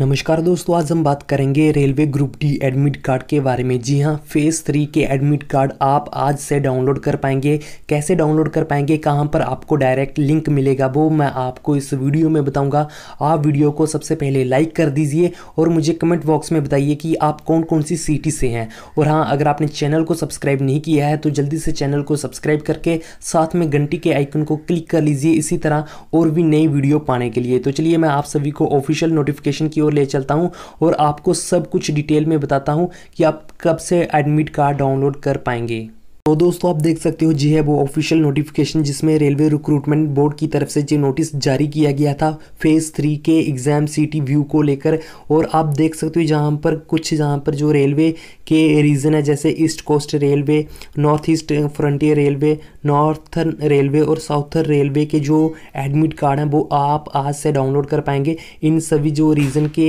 नमस्कार दोस्तों आज हम बात करेंगे railway group D admit card के बारे में जी हाँ फेज़ थ्री के एडमिट कार्ड आप आज से डाउनलोड कर पाएंगे कैसे डाउनलोड कर पाएंगे कहाँ पर आपको डायरेक्ट लिंक मिलेगा वो मैं आपको इस वीडियो में बताऊंगा आप वीडियो को सबसे पहले लाइक कर दीजिए और मुझे कमेंट बॉक्स में बताइए कि आप कौन कौन सी सिटी से हैं और हाँ अगर आपने चैनल को सब्सक्राइब नहीं किया है तो जल्दी से चैनल को सब्सक्राइब करके साथ में घंटी के आइकन को क्लिक कर लीजिए इसी तरह और भी नई वीडियो पाने के लिए तो चलिए मैं आप सभी को ऑफिशियल नोटिफिकेशन की ओर ले चलता हूँ और आपको सब कुछ डिटेल में बताता हूँ कि आप कब से एडमिट कार्ड डाउनलोड कर पाएंगे तो दोस्तों आप देख सकते हो जी है वो ऑफिशियल नोटिफिकेशन जिसमें रेलवे रिक्रूटमेंट बोर्ड की तरफ से जो नोटिस जारी किया गया था फेज़ थ्री के एग्ज़ाम सिटी व्यू को लेकर और आप देख सकते हो जहाँ पर कुछ जहाँ पर जो रेलवे के रीज़न है जैसे east coast railway north east frontier railway northern railway और साउथर्न रेलवे के जो एडमिट कार्ड हैं वो आप आज से डाउनलोड कर पाएंगे इन सभी जो रीज़न के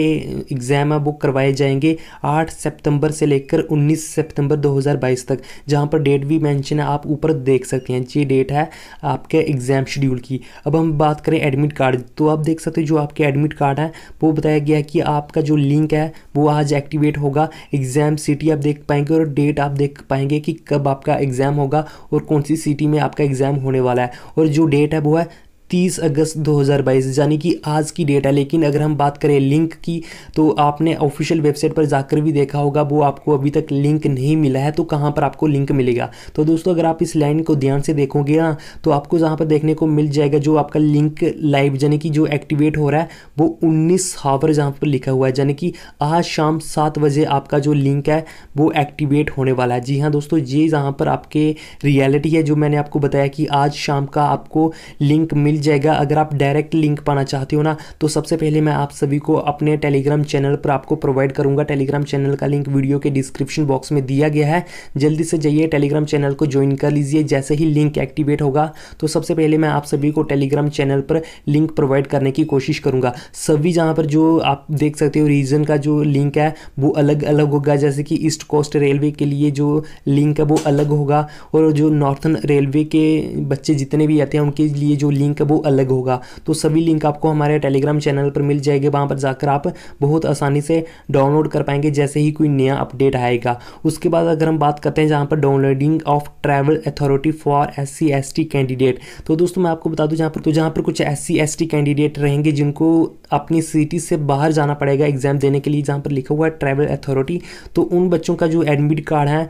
एग्ज़ाम हैं वो करवाए जाएंगे आठ सितंबर से लेकर उन्नीस सितंबर दो तक जहाँ पर डेट भी मेंशन है आप ऊपर देख सकते हैं ये डेट है आपके एग्ज़ाम शेड्यूल की अब हम बात करें एडमिट कार्ड तो आप देख सकते हैं जो आपके एडमिट कार्ड है वो बताया गया कि आपका जो लिंक है वो आज एक्टिवेट होगा एग्ज़ाम सिटी आप देख पाएंगे और डेट आप देख पाएंगे कि कब आपका एग्ज़ाम होगा और कौन सी सिटी में आपका एग्ज़ाम होने वाला है और जो डेट है वो है 30 अगस्त 2022 यानी कि आज की डेट है लेकिन अगर हम बात करें लिंक की तो आपने ऑफिशियल वेबसाइट पर जाकर भी देखा होगा वो आपको अभी तक लिंक नहीं मिला है तो कहाँ पर आपको लिंक मिलेगा तो दोस्तों अगर आप इस लाइन को ध्यान से देखोगे ना तो आपको जहाँ पर देखने को मिल जाएगा जो आपका लिंक लाइव यानी कि जो एक्टिवेट हो रहा है वो उन्नीस हावर जहाँ पर लिखा हुआ है यानी कि आज शाम सात बजे आपका जो लिंक है वो एक्टिवेट होने वाला है जी हाँ दोस्तों ये जहाँ पर आपके रियलिटी है जो मैंने आपको बताया कि आज शाम का आपको लिंक मिल जाएगा अगर आप डायरेक्ट लिंक पाना चाहते हो ना तो सबसे पहले मैं आप सभी को अपने टेलीग्राम चैनल पर आपको प्रोवाइड करूंगा टेलीग्राम चैनल का लिंक वीडियो के डिस्क्रिप्शन बॉक्स में दिया गया है जल्दी से जाइए टेलीग्राम चैनल को ज्वाइन कर लीजिए जैसे ही लिंक एक्टिवेट होगा तो सबसे पहले मैं आप सभी को टेलीग्राम चैनल पर लिंक प्रोवाइड करने की कोशिश करूंगा सभी जहाँ पर जो आप देख सकते हो रीजन का जो लिंक है वो अलग अलग होगा जैसे कि ईस्ट कोस्ट रेलवे के लिए जो लिंक है वो अलग होगा और जो नॉर्थन रेलवे के बच्चे जितने भी आते हैं उनके लिए जो लिंक वो अलग होगा तो सभी लिंक आपको हमारे टेलीग्राम चैनल पर मिल जाएगी वहाँ पर जाकर आप बहुत आसानी से डाउनलोड कर पाएंगे जैसे ही कोई नया अपडेट आएगा उसके बाद अगर हम बात करते हैं जहाँ पर downloading of travel authority for S C candidate तो दोस्तों मैं आपको बता दूँ जहाँ पर तो जहाँ पर कुछ एस सी कैंडिडेट रहेंगे जिनको अपनी सिटी से बाहर जाना पड़ेगा एग्जाम देने के लिए जहाँ पर लिखा हुआ है ट्रैवल अथॉरिटी तो उन बच्चों का जो एडमिट कार्ड है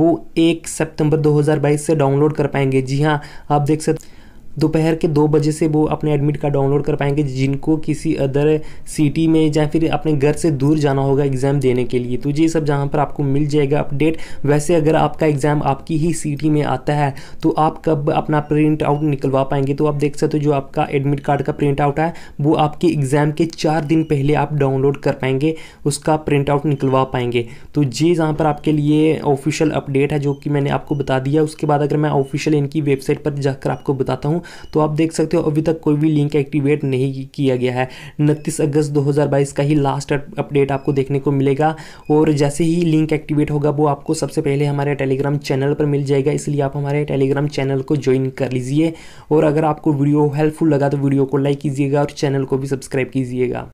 वो एक सितंबर 2022 से डाउनलोड कर पाएंगे जी हाँ आप देख सकते दोपहर के दो बजे से वो अपने एडमिट कार्ड डाउनलोड कर पाएंगे जिनको किसी अदर सिटी में या फिर अपने घर से दूर जाना होगा एग्ज़ाम देने के लिए तो ये सब जहाँ पर आपको मिल जाएगा अपडेट वैसे अगर आपका एग्ज़ाम आपकी ही सिटी में आता है तो आप कब अपना प्रिंट आउट निकलवा पाएंगे तो आप देख सकते हो जो आपका एडमिट कार्ड का प्रिंट आउट है वो आपके एग्ज़ाम के चार दिन पहले आप डाउनलोड कर पाएंगे उसका प्रिंट आउट निकलवा पाएंगे तो ये जहाँ पर आपके लिए ऑफिशियल अपडेट है जो कि मैंने आपको बता दिया उसके बाद अगर मैं ऑफिशियल इनकी वेबसाइट पर जाकर आपको बताता हूँ तो आप देख सकते हो अभी तक कोई भी लिंक एक्टिवेट नहीं किया गया है उनतीस अगस्त 2022 का ही लास्ट अपडेट आपको देखने को मिलेगा और जैसे ही लिंक एक्टिवेट होगा वो आपको सबसे पहले हमारे टेलीग्राम चैनल पर मिल जाएगा इसलिए आप हमारे टेलीग्राम चैनल को ज्वाइन कर लीजिए और अगर आपको वीडियो हेल्पफुल लगा तो वीडियो को लाइक कीजिएगा और चैनल को भी सब्सक्राइब कीजिएगा